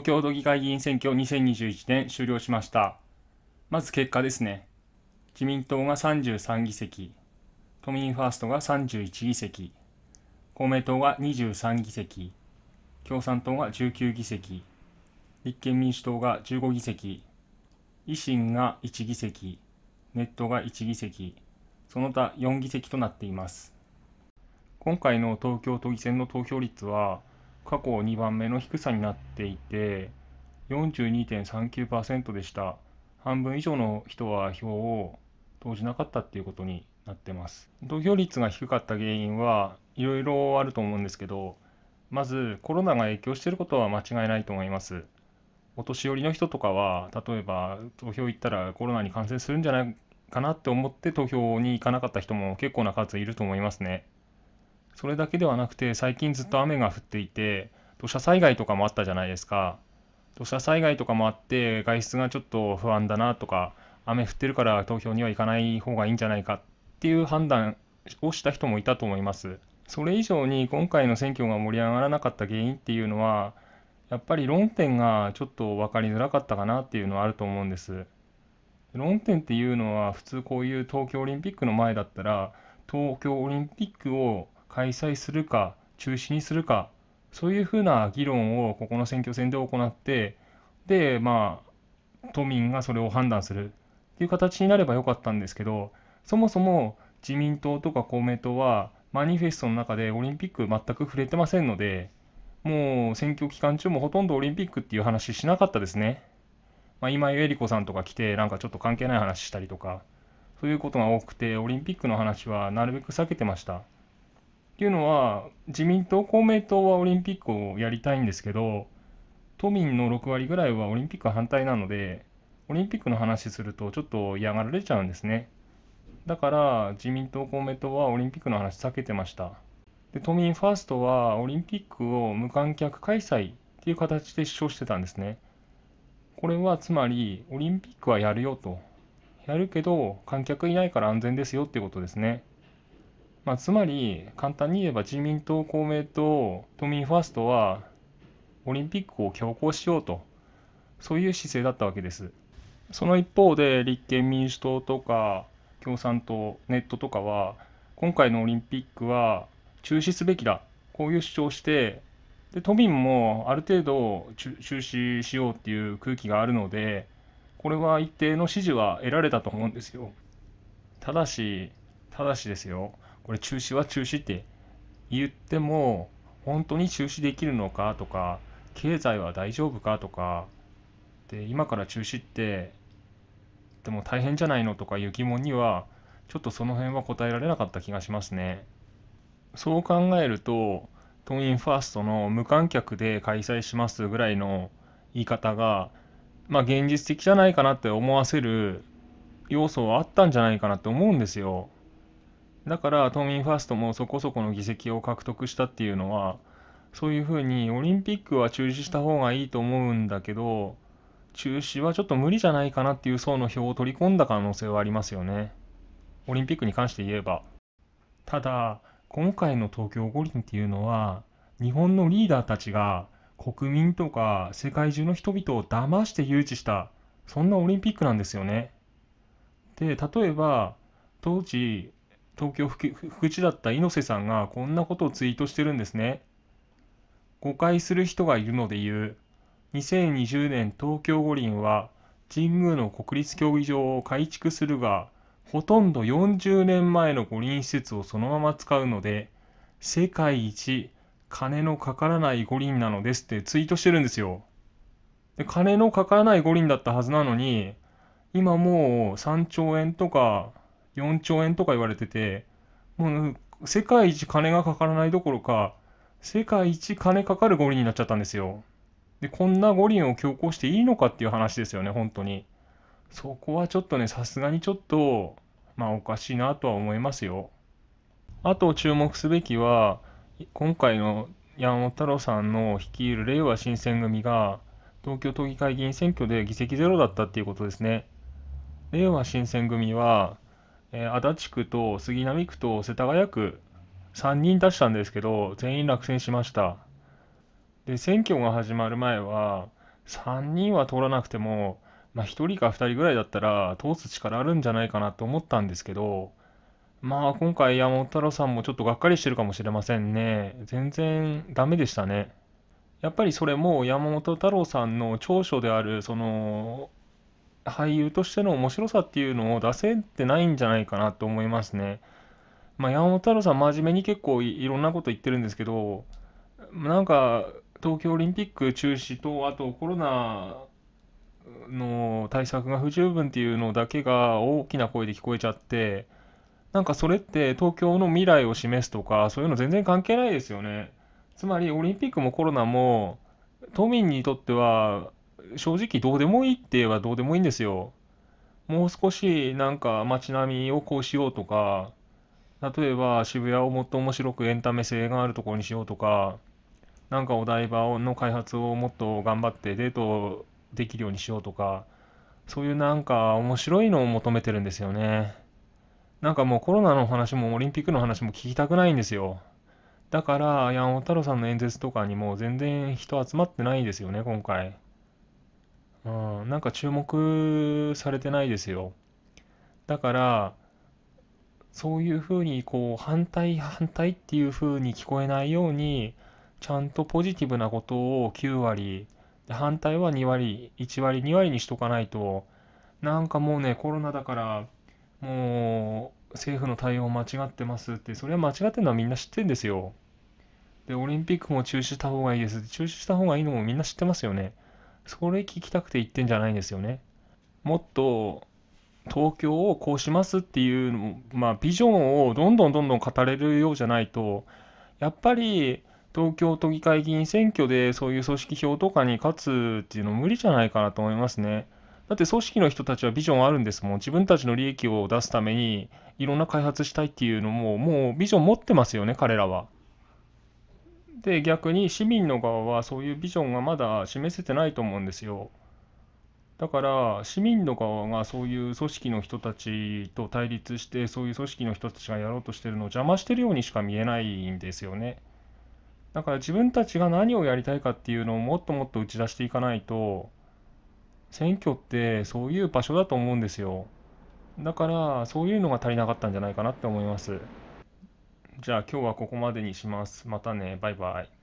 東京都議会議員選挙2021年終了しました。まず結果ですね。自民党が33議席、都民ファーストが31議席、公明党が23議席、共産党が19議席、立憲民主党が15議席、維新が1議席、ネットが1議席、その他4議席となっています。今回の東京都議選の投票率は、過去2番目の低さになっていて42.39%でした半分以上の人は票を投じなかったっていうことになってます投票率が低かった原因はいろいろあると思うんですけどまずコロナが影響してることは間違いないと思いますお年寄りの人とかは例えば投票行ったらコロナに感染するんじゃないかなって思って投票に行かなかった人も結構な数いると思いますねそれだけではなくて最近ずっと雨が降っていて土砂災害とかもあったじゃないですか土砂災害とかもあって外出がちょっと不安だなとか雨降ってるから投票には行かない方がいいんじゃないかっていう判断をした人もいたと思いますそれ以上に今回の選挙が盛り上がらなかった原因っていうのはやっぱり論点がちょっと分かりづらかったかなっていうのはあると思うんです論点っていうのは普通こういう東京オリンピックの前だったら東京オリンピックを開催するか中止にするかそういうふうな議論をここの選挙戦で行ってでまあ都民がそれを判断するっていう形になればよかったんですけどそもそも自民党とか公明党はマニフェストの中でオリンピック全く触れてませんのでもう選挙期間中もほとんどオリンピックっていう話しなかったですね。まあ、今井絵理子さんとか来てなんかちょっと関係ない話したりとかそういうことが多くてオリンピックの話はなるべく避けてました。っていうのは、自民党、公明党はオリンピックをやりたいんですけど、都民の6割ぐらいはオリンピック反対なので、オリンピックの話するとちょっと嫌がられちゃうんですね。だから自民党、公明党はオリンピックの話避けてました。で都民ファーストはオリンピックを無観客開催っていう形で主張してたんですね。これはつまりオリンピックはやるよと。やるけど観客いないから安全ですよってことですね。まあ、つまり簡単に言えば自民党公明党都民ファーストはオリンピックを強行しようとそういう姿勢だったわけですその一方で立憲民主党とか共産党ネットとかは今回のオリンピックは中止すべきだこういう主張をしてで都民もある程度中止しようっていう空気があるのでこれは一定の支持は得られたと思うんですよただしただしですよこれ中止は中止って言っても、本当に中止できるのかとか、経済は大丈夫かとか、で今から中止って、でも大変じゃないのとかいう疑問には、ちょっとその辺は答えられなかった気がしますね。そう考えると、インファーストの無観客で開催しますぐらいの言い方が、まあ、現実的じゃないかなって思わせる要素はあったんじゃないかなって思うんですよ。だから都民ファーストもそこそこの議席を獲得したっていうのはそういうふうにオリンピックは中止した方がいいと思うんだけど中止はちょっと無理じゃないかなっていう層の票を取り込んだ可能性はありますよねオリンピックに関して言えばただ今回の東京五輪っていうのは日本のリーダーたちが国民とか世界中の人々を騙して誘致したそんなオリンピックなんですよねで例えば当時東京福知だった猪瀬さんがこんなことをツイートしてるんですね。誤解する人がいるので言う。2020年東京五輪は神宮の国立競技場を改築するが、ほとんど40年前の五輪施設をそのまま使うので、世界一金のかからない五輪なのですってツイートしてるんですよ。で金のかからない五輪だったはずなのに、今もう3兆円とか4兆円とか言われてて、もう世界一金がかからないどころか、世界一金かかる五輪になっちゃったんですよ。で、こんな五輪を強行していいのかっていう話ですよね、本当に。そこはちょっとね、さすがにちょっと、まあおかしいなとは思いますよ。あと注目すべきは、今回の山本太郎さんの率いるれいわ新選組が、東京都議会議員選挙で議席ゼロだったっていうことですね。令和新選組は、え足立区と杉並区と世田谷区3人出したんですけど全員落選しましたで選挙が始まる前は3人は通らなくても、まあ、1人か2人ぐらいだったら通す力あるんじゃないかなと思ったんですけどまあ今回山本太郎さんもちょっとがっかりしてるかもしれませんね全然ダメでしたねやっぱりそれも山本太郎さんの長所であるその俳優としての面白さっていうのを出せてないんじゃないかなと思いますね。まあ、山本太郎さん真面目に結構いろんなこと言ってるんですけどなんか東京オリンピック中止とあとコロナの対策が不十分っていうのだけが大きな声で聞こえちゃってなんかそれって東京の未来を示すとかそういうの全然関係ないですよね。つまりオリンピックもコロナも都民にとっては正直どうでもいいって言えばどうでもいいんですよ。もう少しなんか街並みをこうしようとか、例えば渋谷をもっと面白くエンタメ性があるところにしようとか、なんかお台場の開発をもっと頑張ってデートできるようにしようとか、そういうなんか面白いのを求めてるんですよね。なんかもうコロナの話もオリンピックの話も聞きたくないんですよ。だから、山本太郎さんの演説とかにも全然人集まってないんですよね、今回。うん、なんか注目されてないですよ。だから、そういうふうにこう反対反対っていうふうに聞こえないようにちゃんとポジティブなことを9割反対は2割1割2割にしとかないとなんかもうねコロナだからもう政府の対応間違ってますってそれは間違ってるのはみんな知ってんですよでオリンピックも中止した方がいいです中止した方がいいのもみんな知ってますよねそれ聞きたくて言ってんじゃないんですよね。もっと東京をこうしますっていうまあ、ビジョンをどんどんどんどん語れるようじゃないとやっぱり東京都議会議員選挙でそういう組織票とかに勝つっていうの無理じゃないかなと思いますね。だって組織の人たちはビジョンあるんですもん。自分たちの利益を出すためにいろんな開発したいっていうのももうビジョン持ってますよね彼らは。で逆に市民の側はそういうビジョンがまだ示せてないと思うんですよ。だから市民の側がそういう組織の人たちと対立してそういう組織の人たちがやろうとしてるのを邪魔してるようにしか見えないんですよね。だから自分たちが何をやりたいかっていうのをもっともっと打ち出していかないと選挙ってそういう場所だと思うんですよ。だからそういうのが足りなかったんじゃないかなって思います。じゃあ今日はここまでにします。またね。バイバイ。